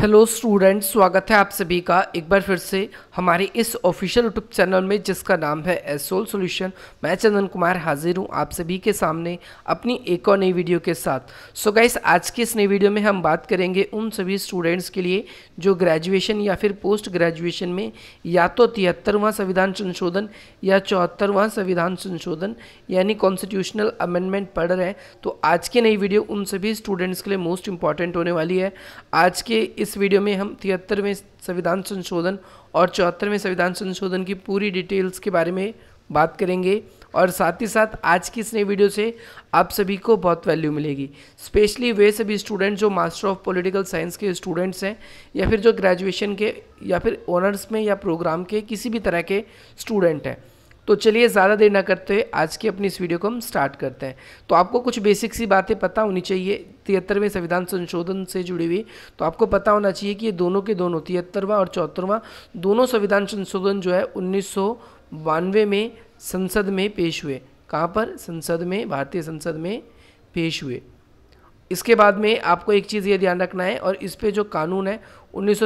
hello students स्वागत है आप सभी का एक बार फिर से हमारे इस ऑफिशियल यूट्यूब चैनल में जिसका नाम है एसोल सॉल्यूशन मैं चंदन कुमार हाजिर हूं आप सभी के सामने अपनी एक और नई वीडियो के साथ सो so गाइस आज की इस नई वीडियो में हम बात करेंगे उन सभी स्टूडेंट्स के लिए जो ग्रेजुएशन या फिर पोस्ट ग्रेजुएशन में या तो तिहत्तरवां संविधान संशोधन या चौहत्तरवां संविधान संशोधन यानी कॉन्स्टिट्यूशनल अमेंडमेंट पढ़ रहे हैं तो आज की नई वीडियो उन सभी स्टूडेंट्स के लिए मोस्ट इंपॉर्टेंट होने वाली है आज के इस वीडियो में हम तिहत्तरवें संविधान संशोधन और चौहत्तरवें संविधान संशोधन की पूरी डिटेल्स के बारे में बात करेंगे और साथ ही साथ आज की इस नई वीडियो से आप सभी को बहुत वैल्यू मिलेगी स्पेशली वे सभी स्टूडेंट जो मास्टर ऑफ पॉलिटिकल साइंस के स्टूडेंट्स हैं या फिर जो ग्रेजुएशन के या फिर ऑनर्स में या प्रोग्राम के किसी भी तरह के स्टूडेंट हैं तो चलिए ज़्यादा देर ना करते हुए आज की अपनी इस वीडियो को हम स्टार्ट करते हैं तो आपको कुछ बेसिक सी बातें पता होनी चाहिए तिहत्तरवें संविधान संशोधन से जुड़ी हुई तो आपको पता होना चाहिए कि ये दोनों के दोनों तिहत्तरवां और चौहत्तरवां दोनों संविधान संशोधन जो है उन्नीस में संसद में पेश हुए कहाँ पर संसद में भारतीय संसद में पेश हुए इसके बाद में आपको एक चीज़ ये ध्यान रखना है और इस पर जो कानून है उन्नीस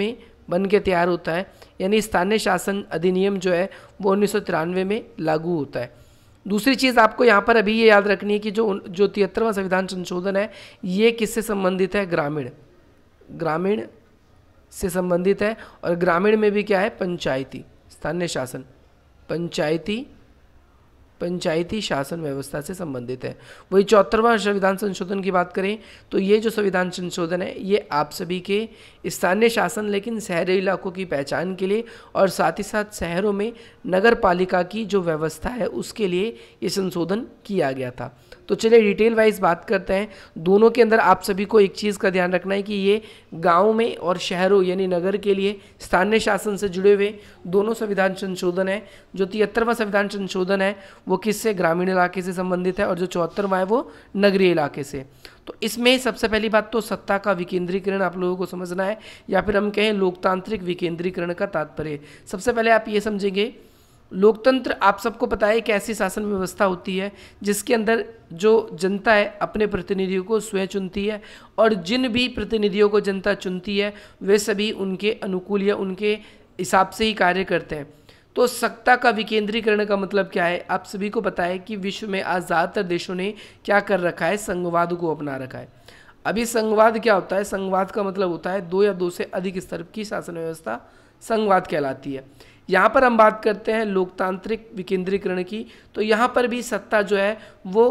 में बन के तैयार होता है यानी स्थानीय शासन अधिनियम जो है वो उन्नीस में लागू होता है दूसरी चीज़ आपको यहाँ पर अभी ये याद रखनी है कि जो जो तिहत्तरवां संविधान संशोधन है ये किससे संबंधित है ग्रामीण ग्रामीण से संबंधित है और ग्रामीण में भी क्या है पंचायती स्थानीय शासन पंचायती पंचायती शासन व्यवस्था से संबंधित है वही चौहत्तरवा संविधान संशोधन की बात करें तो ये जो संविधान संशोधन है ये आप सभी के स्थानीय शासन लेकिन शहरी इलाकों की पहचान के लिए और साथ ही साथ शहरों में नगर पालिका की जो व्यवस्था है उसके लिए ये संशोधन किया गया था तो चलिए डिटेल वाइज बात करते हैं दोनों के अंदर आप सभी को एक चीज़ का ध्यान रखना है कि ये गाँव में और शहरों यानी नगर के लिए स्थानीय शासन से जुड़े हुए दोनों संविधान संशोधन है जो तिहत्तरवा संविधान संशोधन है वो किससे ग्रामीण इलाके से संबंधित है और जो चौहत्तरवा है वो नगरीय इलाके से तो इसमें सबसे पहली बात तो सत्ता का विकेंद्रीकरण आप लोगों को समझना है या फिर हम कहें लोकतांत्रिक विकेंद्रीकरण का तात्पर्य सबसे पहले आप ये समझेंगे लोकतंत्र आप सबको पता है कि ऐसी शासन व्यवस्था होती है जिसके अंदर जो जनता है अपने प्रतिनिधियों को स्वयं चुनती है और जिन भी प्रतिनिधियों को जनता चुनती है वे सभी उनके अनुकूल या उनके हिसाब से ही कार्य करते हैं तो सत्ता का विकेंद्रीकरण का मतलब क्या है आप सभी को पता है कि विश्व में आज ज़्यादातर देशों ने क्या कर रखा है संघवाद को अपना रखा है अभी संघवाद क्या होता है संघवाद का मतलब होता है दो या दो से अधिक स्तर की शासन व्यवस्था संघवाद कहलाती है यहाँ पर हम बात करते हैं लोकतांत्रिक विकेंद्रीकरण की तो यहाँ पर भी सत्ता जो है वो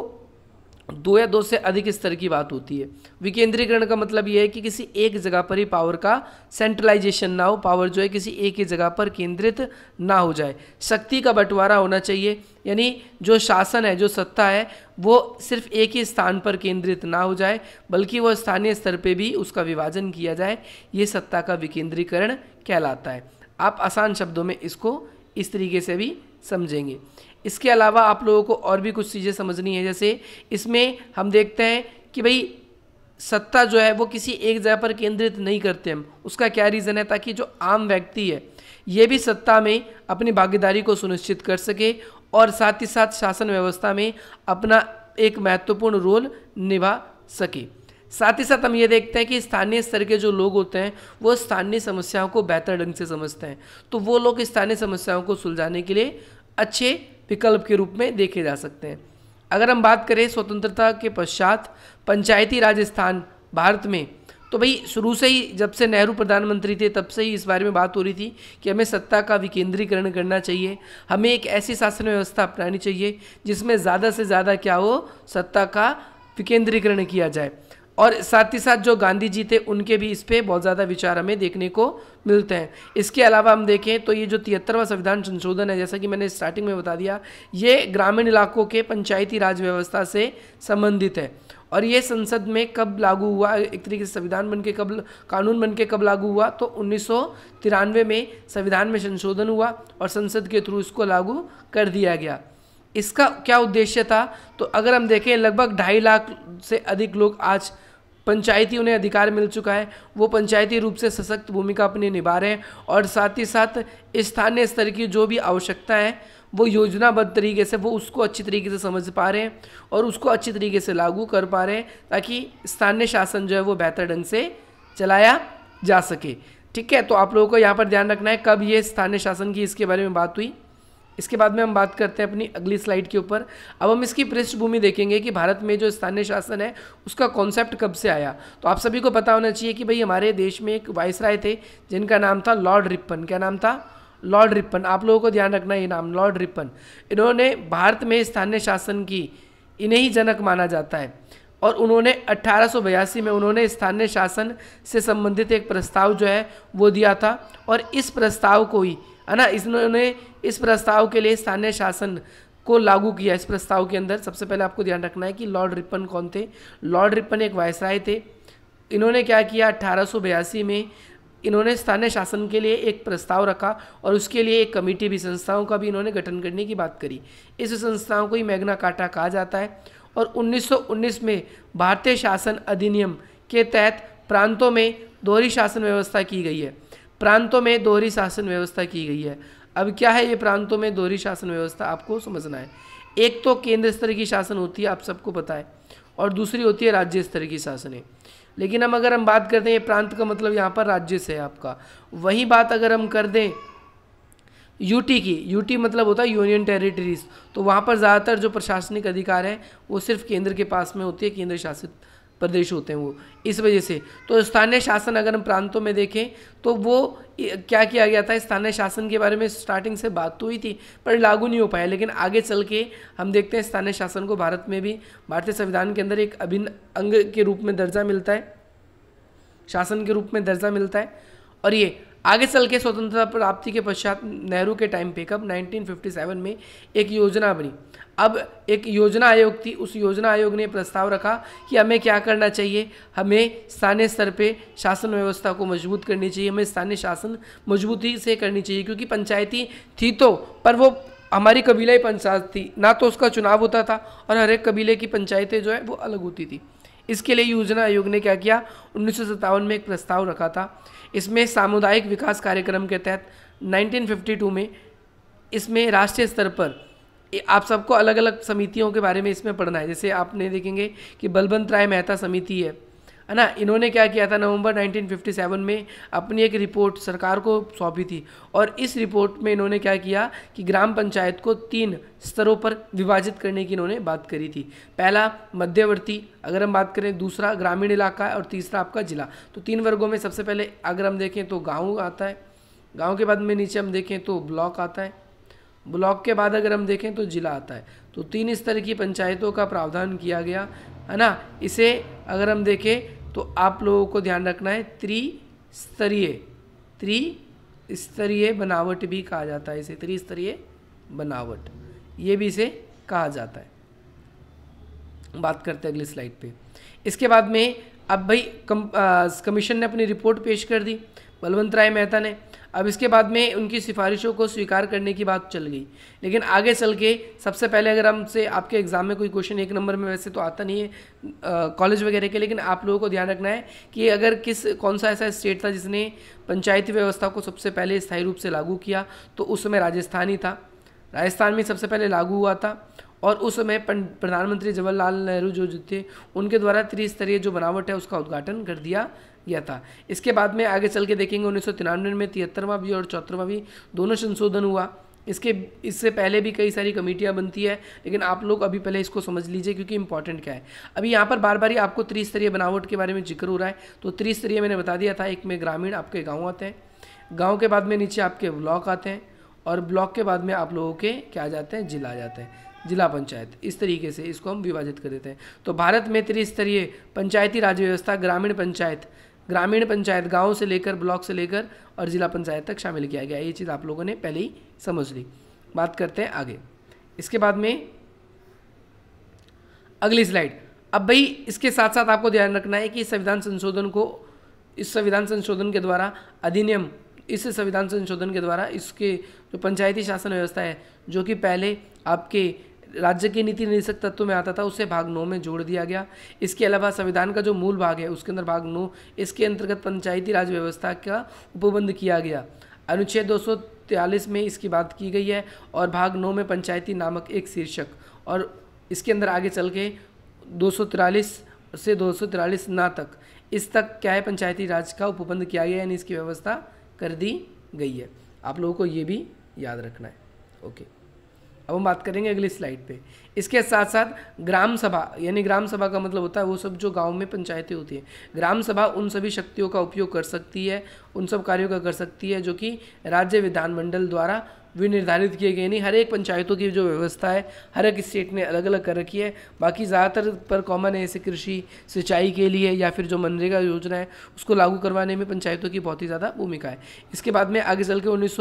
दो या दो से अधिक स्तर की बात होती है विकेंद्रीकरण का मतलब यह है कि किसी एक जगह पर ही पावर का सेंट्रलाइजेशन ना हो पावर जो है किसी एक ही जगह पर केंद्रित ना हो जाए शक्ति का बंटवारा होना चाहिए यानी जो शासन है जो सत्ता है वो सिर्फ एक ही स्थान पर केंद्रित ना हो जाए बल्कि वह स्थानीय स्तर पर भी उसका विभाजन किया जाए ये सत्ता का विकेंद्रीकरण कहलाता है आप आसान शब्दों में इसको इस तरीके से भी समझेंगे इसके अलावा आप लोगों को और भी कुछ चीज़ें समझनी है जैसे इसमें हम देखते हैं कि भाई सत्ता जो है वो किसी एक जगह पर केंद्रित नहीं करते हम उसका क्या रीज़न है ताकि जो आम व्यक्ति है ये भी सत्ता में अपनी भागीदारी को सुनिश्चित कर सके और साथ ही साथ शासन व्यवस्था में अपना एक महत्वपूर्ण रोल निभा सके साथ ही साथ हम ये देखते हैं कि स्थानीय स्तर के जो लोग होते हैं वो स्थानीय समस्याओं को बेहतर ढंग से समझते हैं तो वो लोग स्थानीय समस्याओं को सुलझाने के लिए अच्छे विकल्प के रूप में देखे जा सकते हैं अगर हम बात करें स्वतंत्रता के पश्चात पंचायती राज स्थान भारत में तो भाई शुरू से ही जब से नेहरू प्रधानमंत्री थे तब से ही इस बारे में बात हो रही थी कि हमें सत्ता का विकेंद्रीकरण करना चाहिए हमें एक ऐसी शासन व्यवस्था अपनानी चाहिए जिसमें ज़्यादा से ज़्यादा क्या हो सत्ता का विकेंद्रीकरण किया जाए और साथ ही साथ जो गांधी जी थे उनके भी इस पर बहुत ज़्यादा विचार हमें देखने को मिलते हैं इसके अलावा हम देखें तो ये जो तिहत्तरवा संविधान संशोधन है जैसा कि मैंने स्टार्टिंग में बता दिया ये ग्रामीण इलाकों के पंचायती राज व्यवस्था से संबंधित है और ये संसद में कब लागू हुआ एक तरीके से संविधान बन के कब कानून बन के कब लागू हुआ तो उन्नीस में संविधान में संशोधन हुआ और संसद के थ्रू इसको लागू कर दिया गया इसका क्या उद्देश्य था तो अगर हम देखें लगभग ढाई लाख से अधिक लोग आज पंचायती उन्हें अधिकार मिल चुका है वो पंचायती रूप से सशक्त भूमिका अपनी निभा रहे हैं और साथ ही साथ स्थानीय स्तर की जो भी आवश्यकता है वो योजनाबद्ध तरीके से वो उसको अच्छी तरीके से समझ पा रहे हैं और उसको अच्छी तरीके से लागू कर पा रहे हैं ताकि स्थानीय शासन जो है वो बेहतर ढंग से चलाया जा सके ठीक है तो आप लोगों को यहाँ पर ध्यान रखना है कब ये स्थानीय शासन की इसके बारे में बात हुई इसके बाद में हम बात करते हैं अपनी अगली स्लाइड के ऊपर अब हम इसकी पृष्ठभूमि देखेंगे कि भारत में जो स्थानीय शासन है उसका कॉन्सेप्ट कब से आया तो आप सभी को पता होना चाहिए कि भाई हमारे देश में एक वाइस राय थे जिनका नाम था लॉर्ड रिपन क्या नाम था लॉर्ड रिपन आप लोगों को ध्यान रखना ये नाम लॉर्ड रिपन इन्होंने भारत में स्थानीय शासन की इन्हें ही जनक माना जाता है और उन्होंने अट्ठारह में उन्होंने स्थानीय शासन से संबंधित एक प्रस्ताव जो है वो दिया था और इस प्रस्ताव को ही है ना इसने इस प्रस्ताव के लिए स्थानीय शासन को लागू किया इस प्रस्ताव के अंदर सबसे पहले आपको ध्यान रखना है कि लॉर्ड रिपन कौन थे लॉर्ड रिपन एक वायसराय थे इन्होंने क्या किया अट्ठारह में इन्होंने स्थानीय शासन के लिए एक प्रस्ताव रखा और उसके लिए एक कमेटी भी संस्थाओं का भी इन्होंने गठन करने की बात करी इस संस्थाओं को ही मैग्ना काटा कहा जाता है और 1919 में भारतीय शासन अधिनियम के तहत प्रांतों में दोहरी शासन व्यवस्था की गई है प्रांतों में दोहरी शासन व्यवस्था की गई है अब क्या है ये प्रांतों में दोहरी शासन व्यवस्था आपको समझना है एक तो केंद्र स्तर की शासन होती है आप सबको पता है और दूसरी होती है राज्य स्तर की शासन है लेकिन हम अगर हम बात करते हैं प्रांत का मतलब यहाँ पर राज्य से है आपका वही बात अगर हम कर दें यूटी की यूटी मतलब होता है यूनियन टेरिटरीज तो वहाँ पर ज़्यादातर जो प्रशासनिक अधिकार हैं वो सिर्फ केंद्र के पास में होती है केंद्र शासित प्रदेश होते हैं वो इस वजह से तो स्थानीय शासन अगर हम प्रांतों में देखें तो वो क्या किया गया था स्थानीय शासन के बारे में स्टार्टिंग से बात तो हुई थी पर लागू नहीं हो पाया लेकिन आगे चल के हम देखते हैं स्थानीय शासन को भारत में भी भारतीय संविधान के अंदर एक अभिन्न अंग के रूप में दर्जा मिलता है शासन के रूप में दर्जा मिलता है और ये आगे चल के स्वतंत्रता प्राप्ति के पश्चात नेहरू के टाइम पे कब 1957 में एक योजना बनी अब एक योजना आयोग थी उस योजना आयोग ने प्रस्ताव रखा कि हमें क्या करना चाहिए हमें स्थानीय स्तर पे शासन व्यवस्था को मजबूत करनी चाहिए हमें स्थानीय शासन मजबूती से करनी चाहिए क्योंकि पंचायती थी तो पर वो हमारी ही पंचायत थी ना तो उसका चुनाव होता था और हर एक कबीले की पंचायतें जो है वो अलग होती थी इसके लिए योजना आयोग ने क्या किया उन्नीस में एक प्रस्ताव रखा था इसमें सामुदायिक विकास कार्यक्रम के तहत 1952 में इसमें राष्ट्रीय स्तर पर आप सबको अलग अलग समितियों के बारे में इसमें पढ़ना है जैसे आपने देखेंगे कि बलबंत राय मेहता समिति है है ना इन्होंने क्या किया था नवंबर 1957 में अपनी एक रिपोर्ट सरकार को सौंपी थी और इस रिपोर्ट में इन्होंने क्या किया कि ग्राम पंचायत को तीन स्तरों पर विभाजित करने की इन्होंने बात करी थी पहला मध्यवर्ती अगर हम बात करें दूसरा ग्रामीण इलाका और तीसरा आपका ज़िला तो तीन वर्गों में सबसे पहले अगर हम देखें तो गाँव आता है गाँव के बाद में नीचे हम देखें तो ब्लॉक आता है ब्लॉक के बाद अगर हम देखें तो ज़िला आता है तो तीन स्तर की पंचायतों का प्रावधान किया गया है ना इसे अगर हम देखें तो आप लोगों को ध्यान रखना है त्रिस्तरीय त्रिस्तरीय बनावट भी कहा जाता है इसे त्रिस्तरीय बनावट ये भी इसे कहा जाता है बात करते हैं अगली स्लाइड पे इसके बाद में अब भाई कम, आ, कमीशन ने अपनी रिपोर्ट पेश कर दी बलवंत राय मेहता ने अब इसके बाद में उनकी सिफारिशों को स्वीकार करने की बात चल गई लेकिन आगे चल के सबसे पहले अगर हमसे आपके एग्ज़ाम में कोई क्वेश्चन एक नंबर में वैसे तो आता नहीं है कॉलेज वगैरह के लेकिन आप लोगों को ध्यान रखना है कि अगर किस कौन सा ऐसा स्टेट था जिसने पंचायती व्यवस्था को सबसे पहले स्थायी रूप से लागू किया तो उस समय राजस्थान ही था राजस्थान में सबसे पहले लागू हुआ था और उस समय प्रधानमंत्री जवाहरलाल नेहरू जो थे उनके द्वारा त्रिस्तरीय जो बनावट है उसका उद्घाटन कर दिया किया था इसके बाद में आगे चल के देखेंगे उन्नीस में तिहत्तरवां भी और चौहत्तरवा भी दोनों संशोधन हुआ इसके इससे पहले भी कई सारी कमेटियाँ बनती है लेकिन आप लोग अभी पहले इसको समझ लीजिए क्योंकि इंपॉर्टेंट क्या है अभी यहाँ पर बार बार ही आपको त्रिस्तरीय बनावट के बारे में जिक्र हो रहा है तो त्रिस्तरीय मैंने बता दिया था एक में ग्रामीण आपके गाँव आते हैं गाँव के बाद में नीचे आपके ब्लॉक आते हैं और ब्लॉक के बाद में आप लोगों के क्या आ जाते हैं जिला आ जाते हैं जिला पंचायत इस तरीके से इसको हम विभाजित कर देते हैं तो भारत में त्रिस्तरीय पंचायती राज व्यवस्था ग्रामीण पंचायत ग्रामीण पंचायत गांव से लेकर ब्लॉक से लेकर और ज़िला पंचायत तक शामिल किया गया ये चीज़ आप लोगों ने पहले ही समझ ली बात करते हैं आगे इसके बाद में अगली स्लाइड अब भाई इसके साथ साथ आपको ध्यान रखना है कि संविधान संशोधन को इस संविधान संशोधन के द्वारा अधिनियम इस संविधान संशोधन के द्वारा इसके जो पंचायती शासन व्यवस्था है जो कि पहले आपके राज्य के नीति निर्देशक तत्व में आता था उसे भाग नौ में जोड़ दिया गया इसके अलावा संविधान का जो मूल भाग है उसके अंदर भाग नौ इसके अंतर्गत पंचायती राज व्यवस्था का उपबंध किया गया अनुच्छेद दो में इसकी बात की गई है और भाग नौ में पंचायती नामक एक शीर्षक और इसके अंदर आगे चल के दो से दो ना तक इस तक क्या है पंचायती राज का उपबंध किया गया यानी इसकी व्यवस्था कर दी गई है आप लोगों को ये भी याद रखना है ओके अब हम बात करेंगे अगली स्लाइड पे इसके साथ साथ ग्राम सभा यानी ग्राम सभा का मतलब होता है वो सब जो गांव में पंचायतें होती हैं ग्राम सभा उन सभी शक्तियों का उपयोग कर सकती है उन सब कार्यों का कर सकती है जो कि राज्य विधानमंडल द्वारा विनिर्धारित किए गए नहीं हर एक पंचायतों की जो व्यवस्था है हर एक स्टेट ने अलग अलग कर रखी है बाकी ज़्यादातर पर कॉमन है ऐसे कृषि सिंचाई के लिए या फिर जो मनरेगा योजना है उसको लागू करवाने में पंचायतों की बहुत ही ज़्यादा भूमिका है इसके बाद में आगे चल के उन्नीस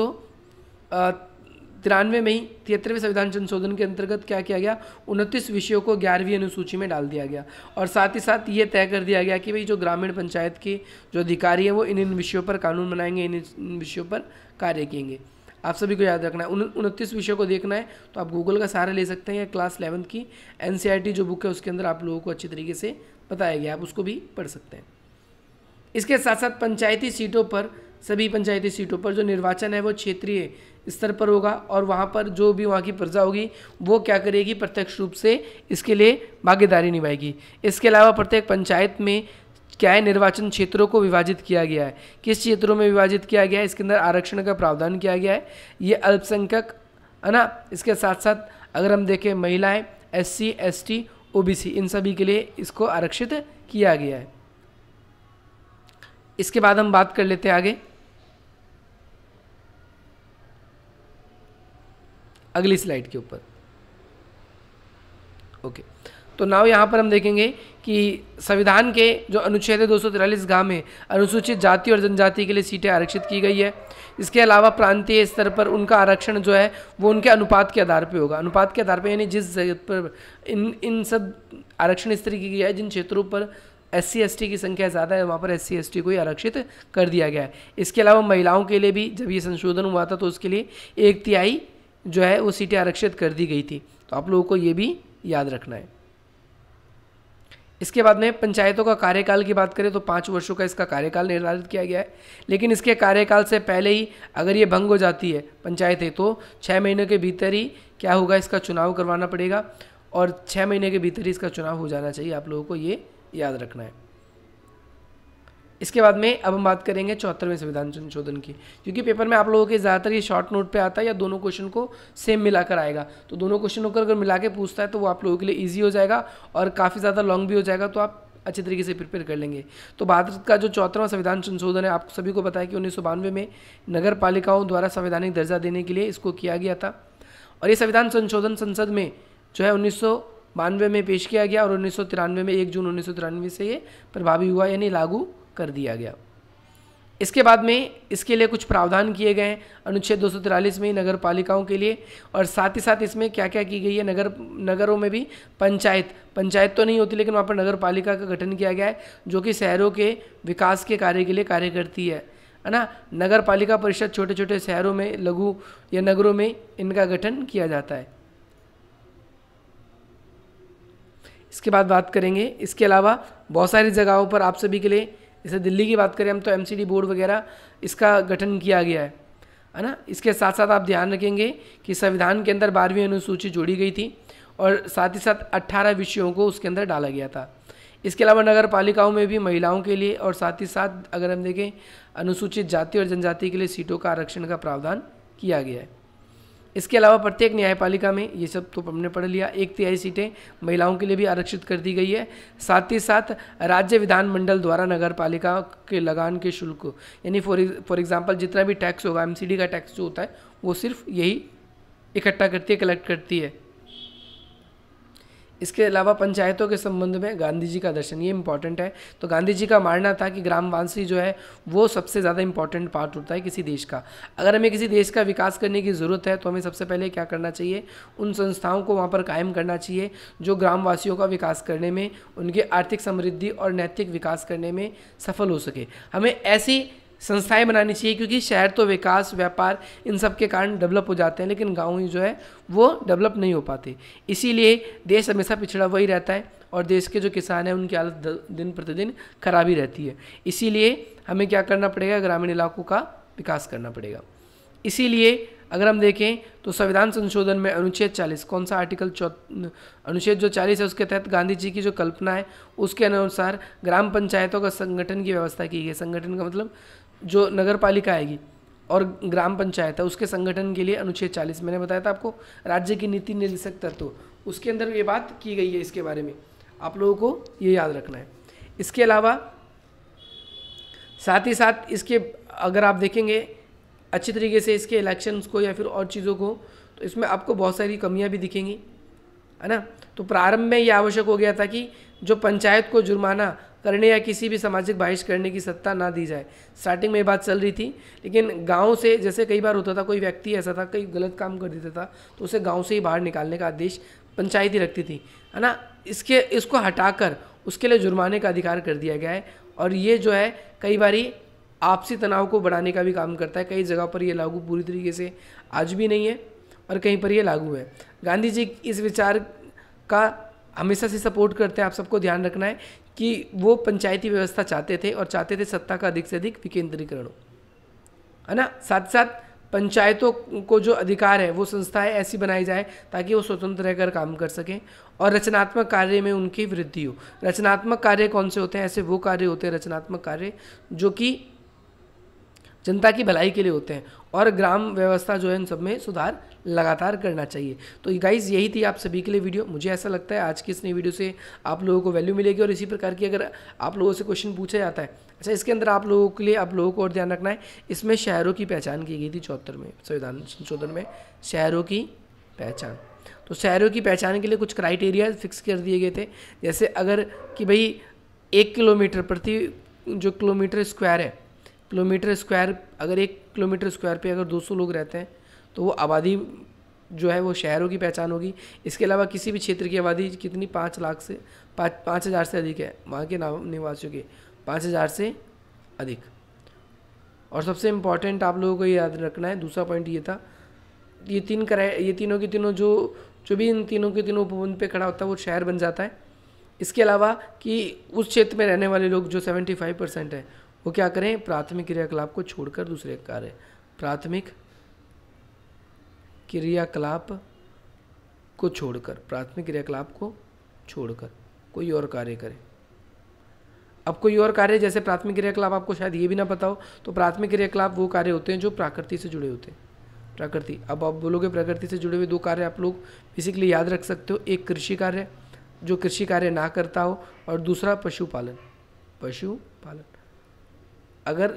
तिरानवे में ही तिहत्तरवें संविधान संशोधन के अंतर्गत क्या किया गया उनतीस विषयों को ग्यारहवीं अनुसूची में डाल दिया गया और साथ ही साथ ये तय कर दिया गया कि भाई जो ग्रामीण पंचायत के जो अधिकारी है वो इन इन विषयों पर कानून बनाएंगे इन इन विषयों पर कार्य किएंगे आप सभी को याद रखना है उनतीस विषयों को देखना है तो आप गूगल का सहारा ले सकते हैं या क्लास इलेवंथ की एन e जो बुक है उसके अंदर आप लोगों को अच्छी तरीके से बताया गया आप उसको भी पढ़ सकते हैं इसके साथ साथ पंचायती सीटों पर सभी पंचायती सीटों पर जो निर्वाचन है वो क्षेत्रीय स्तर पर होगा और वहाँ पर जो भी वहाँ की प्रजा होगी वो क्या करेगी प्रत्यक्ष रूप से इसके लिए भागीदारी निभाएगी इसके अलावा प्रत्येक पंचायत में क्या है निर्वाचन क्षेत्रों को विभाजित किया गया है किस क्षेत्रों में विभाजित किया गया है इसके अंदर आरक्षण का प्रावधान किया गया है ये अल्पसंख्यक है ना इसके साथ साथ अगर हम देखें महिलाएं S C S T O B C इन सभी के लिए इसको आरक्षित किया गया है इसके बाद हम बात कर लेते हैं आगे अगली स्लाइड के ऊपर ओके तो नाव यहाँ पर हम देखेंगे कि संविधान के जो अनुच्छेद दो सौ तिरालीस गाँव में अनुसूचित जाति और जनजाति के लिए सीटें आरक्षित की गई है इसके अलावा प्रांतीय स्तर पर उनका आरक्षण जो है वो उनके अनुपात के आधार पर होगा अनुपात के आधार पर यानी जिस पर इन इन सब आरक्षण इस तरीके की है जिन क्षेत्रों पर एस सी की संख्या ज़्यादा है वहाँ पर एस सी को ही आरक्षित कर दिया गया है इसके अलावा महिलाओं के लिए भी जब ये संशोधन हुआ था तो उसके लिए एक तिहाई जो है वो सीटें आरक्षित कर दी गई थी तो आप लोगों को ये भी याद रखना है इसके बाद में पंचायतों का कार्यकाल की बात करें तो पाँच वर्षों का इसका कार्यकाल निर्धारित किया गया है लेकिन इसके कार्यकाल से पहले ही अगर ये भंग हो जाती है पंचायतें तो छः महीने के भीतर ही क्या होगा इसका चुनाव करवाना पड़ेगा और छः महीने के भीतर ही इसका चुनाव हो जाना चाहिए आप लोगों को ये याद रखना है इसके बाद में अब हम बात करेंगे चौहत्तरवें संविधान संशोधन की क्योंकि पेपर में आप लोगों के ज़्यादातर ये शॉर्ट नोट पे आता है या दोनों क्वेश्चन को सेम मिलाकर आएगा तो दोनों क्वेश्चनों को अगर मिला के पूछता है तो वो आप लोगों के लिए ईजी हो जाएगा और काफ़ी ज़्यादा लॉन्ग भी हो जाएगा तो आप अच्छे तरीके से प्रिपेयर कर लेंगे तो भारत का जो चौथवा संविधान संशोधन है आप सभी को बताया कि उन्नीस में नगर पालिकाओं द्वारा संवैधानिक दर्जा देने के लिए इसको किया गया था और ये संविधान संशोधन संसद में जो है उन्नीस में पेश किया गया और उन्नीस में एक जून उन्नीस से ये प्रभावी हुआ यानी लागू कर दिया गया इसके बाद में इसके लिए कुछ प्रावधान किए गए हैं अनुच्छेद दो में नगर पालिकाओं के लिए और साथ ही साथ इसमें क्या क्या की गई है नगर नगरों में भी पंचायत पंचायत तो नहीं होती लेकिन वहाँ पर नगर पालिका का गठन किया गया है जो कि शहरों के विकास के कार्य के लिए कार्य करती है है ना नगर पालिका परिषद छोटे छोटे शहरों में लघु या नगरों में इनका गठन किया जाता है इसके बाद बात करेंगे इसके अलावा बहुत सारी जगहों पर आप सभी के लिए जैसे दिल्ली की बात करें हम तो एम बोर्ड वगैरह इसका गठन किया गया है है ना इसके साथ साथ आप ध्यान रखेंगे कि संविधान के अंदर बारहवीं अनुसूची जोड़ी गई थी और साथ ही साथ अट्ठारह विषयों को उसके अंदर डाला गया था इसके अलावा नगर पालिकाओं में भी महिलाओं के लिए और साथ ही साथ अगर हम देखें अनुसूचित जाति और जनजाति के लिए सीटों का आरक्षण का प्रावधान किया गया है इसके अलावा प्रत्येक न्यायपालिका में ये सब तो हमने पढ़ लिया एक तिहाई सीटें महिलाओं के लिए भी आरक्षित कर दी गई है साथ ही साथ राज्य विधानमंडल द्वारा नगर पालिका के लगान के शुल्क यानी फॉर फॉर एग्जाम्पल जितना भी टैक्स होगा एम का टैक्स जो होता है वो सिर्फ यही इकट्ठा करती है कलेक्ट करती है इसके अलावा पंचायतों के संबंध में गांधी जी का दर्शन ये इंपॉर्टेंट है तो गांधी जी का मानना था कि ग्रामवासी जो है वो सबसे ज़्यादा इंपॉर्टेंट पार्ट होता है किसी देश का अगर हमें किसी देश का विकास करने की ज़रूरत है तो हमें सबसे पहले क्या करना चाहिए उन संस्थाओं को वहाँ पर कायम करना चाहिए जो ग्रामवासियों का विकास करने में उनके आर्थिक समृद्धि और नैतिक विकास करने में सफल हो सके हमें ऐसी संस्थाएं बनानी चाहिए क्योंकि शहर तो विकास व्यापार इन सब के कारण डेवलप हो जाते हैं लेकिन गाँव ही जो है वो डेवलप नहीं हो पाते इसीलिए देश हमेशा पिछड़ा वही रहता है और देश के जो किसान हैं उनकी हालत दिन प्रतिदिन खराब ही रहती है इसीलिए हमें क्या करना पड़ेगा ग्रामीण इलाकों का विकास करना पड़ेगा इसीलिए अगर हम देखें तो संविधान संशोधन में अनुच्छेद 40 कौन सा आर्टिकल चौ अनुच्छेद जो 40 है उसके तहत गांधी जी की जो कल्पना है उसके अनुसार ग्राम पंचायतों का संगठन की व्यवस्था की गई संगठन का मतलब जो नगर पालिका आएगी और ग्राम पंचायत है उसके संगठन के लिए अनुच्छेद चालीस मैंने बताया था आपको राज्य की नीति निर्देशक तत्व उसके अंदर ये बात की गई है इसके बारे में आप लोगों को ये याद रखना है इसके अलावा साथ ही साथ इसके अगर आप देखेंगे अच्छी तरीके से इसके इलेक्शंस को या फिर और चीज़ों को तो इसमें आपको बहुत सारी कमियां भी दिखेंगी है ना तो प्रारंभ में ये आवश्यक हो गया था कि जो पंचायत को जुर्माना करने या किसी भी सामाजिक बाहिश करने की सत्ता ना दी जाए स्टार्टिंग में ये बात चल रही थी लेकिन गांव से जैसे कई बार होता था कोई व्यक्ति ऐसा था कई गलत काम कर देता था तो उसे गांव से ही बाहर निकालने का आदेश पंचायत ही रखती थी है ना इसके इसको हटाकर उसके लिए जुर्माने का अधिकार कर दिया गया है और ये जो है कई बार आपसी तनाव को बढ़ाने का भी काम करता है कई जगह पर यह लागू पूरी तरीके से आज भी नहीं है और कहीं पर यह लागू है गांधी जी इस विचार का हमेशा से सपोर्ट करते हैं आप सबको ध्यान रखना है कि वो पंचायती व्यवस्था चाहते थे और चाहते थे सत्ता का अधिक से अधिक विकेंद्रीकरण हो है ना साथ साथ पंचायतों को जो अधिकार है वो संस्थाएं ऐसी बनाई जाए ताकि वो स्वतंत्र रहकर काम कर सकें और रचनात्मक कार्य में उनकी वृद्धि हो रचनात्मक कार्य कौन से होते हैं ऐसे वो कार्य होते हैं रचनात्मक कार्य जो कि जनता की भलाई के लिए होते हैं और ग्राम व्यवस्था जो है इन सब में सुधार लगातार करना चाहिए तो गाइज यही थी आप सभी के लिए वीडियो मुझे ऐसा लगता है आज की इस नई वीडियो से आप लोगों को वैल्यू मिलेगी और इसी प्रकार की अगर आप लोगों से क्वेश्चन पूछा जाता है अच्छा इसके अंदर आप लोगों के लिए आप लोगों को और ध्यान रखना है इसमें शहरों की पहचान की गई थी चौहत्तर में संविधान संशोधन में शहरों की पहचान तो शहरों की पहचान के लिए कुछ क्राइटेरिया फिक्स कर दिए गए थे जैसे अगर कि भाई एक किलोमीटर प्रति जो किलोमीटर स्क्वायर है किलोमीटर स्क्वायर अगर एक किलोमीटर स्क्वायर पे अगर 200 लोग रहते हैं तो वो आबादी जो है वो शहरों की पहचान होगी इसके अलावा किसी भी क्षेत्र की आबादी कितनी पाँच लाख से पाँच पाँच हज़ार से अधिक है वहाँ के निवासियों के पाँच हज़ार से अधिक और सबसे इम्पॉर्टेंट आप लोगों को याद रखना है दूसरा पॉइंट ये था ये तीन कराए ये तीनों के तीनों जो जो भी इन तीनों के तीनों उपबंध पे खड़ा होता है वो शहर बन जाता है इसके अलावा कि उस क्षेत्र में रहने वाले लोग जो सेवेंटी फाइव परसेंट है वो क्या करें प्राथमिक क्रियाकलाप को छोड़कर दूसरे कार्य प्राथमिक क्रियाकलाप को छोड़कर प्राथमिक क्रियाकलाप को छोड़कर कोई और कार्य करें अब कोई और कार्य जैसे प्राथमिक क्रियाकलाप आपको शायद ये भी ना पता हो तो प्राथमिक क्रियाकलाप वो कार्य होते हैं जो प्राकृति से जुड़े होते हैं प्रकृति अब आप बोलोगे प्रकृति से जुड़े हुए दो कार्य आप लोग बेसिकली याद रख सकते हो एक कृषि कार्य जो कृषि कार्य ना करता हो और दूसरा पशुपालन पशुपालन अगर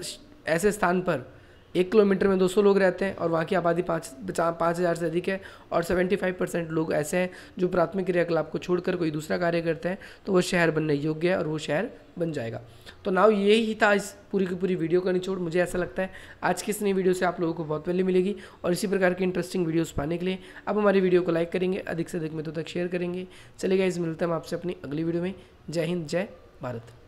ऐसे स्थान पर एक किलोमीटर में 200 लोग रहते हैं और वहाँ की आबादी पाँच पाँच हज़ार से अधिक है और 75 परसेंट लोग ऐसे हैं जो प्राथमिक क्रियाकलाप को छोड़कर कोई दूसरा कार्य करते हैं तो वो शहर बनने योग्य है और वो शहर बन जाएगा तो नाव यही था इस पूरी की पूरी वीडियो का निचोड़ मुझे ऐसा लगता है आज की इस नई वीडियो से आप लोगों को बहुत वैल्यू मिलेगी और इसी प्रकार की इंटरेस्टिंग वीडियोज पाने के लिए आप हमारी वीडियो को लाइक करेंगे अधिक से अधिक मित्रों तक शेयर करेंगे चलेगा इस मिलते हम आपसे अपनी अगली वीडियो में जय हिंद जय भारत